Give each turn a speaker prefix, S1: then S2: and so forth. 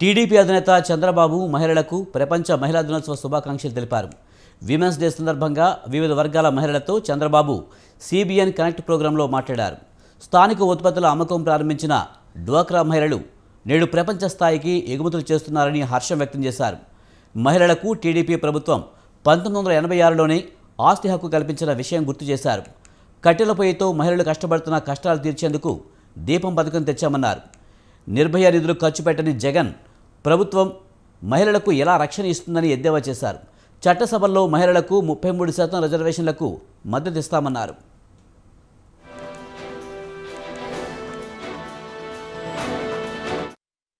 S1: TDP అధినేత చంద్రబాబు మహిళలకు ప్రపంచ మహిళా దినోత్సవ శుభాకాంక్షలు తెలిపారు విమెన్స్ డే సందర్భంగా వివిధ వర్గాల మహిళలతో చంద్రబాబు సిబిఎన్ కనెక్ట్ ప్రోగ్రాంలో మాట్లాడారు స్థానిక ఉత్పత్తుల అమ్మకం ప్రారంభించిన డ్వాక్రా మహిళలు నేడు ప్రపంచ స్థాయికి ఎగుమతులు చేస్తున్నారని హర్షం వ్యక్తం చేశారు మహిళలకు టీడీపీ ప్రభుత్వం పంతొమ్మిది వందల ఎనభై ఆరులోనే ఆస్తి హక్కు కల్పించిన విషయం గుర్తు చేశారు కట్టెల పొయ్యితో మహిళలు కష్టపడుతున్న కష్టాలు తీర్చేందుకు దీపం పథకం తెచ్చామన్నారు నిర్భయ నిధులు ఖర్చు పెట్టని జగన్ ప్రభుత్వం మహిళలకు ఎలా రక్షణ ఇస్తుందని ఎద్దేవా చేశారు చట్టసభల్లో మహిళలకు ముప్పై మూడు శాతం రిజర్వేషన్లకు మద్దతిస్తామన్నారు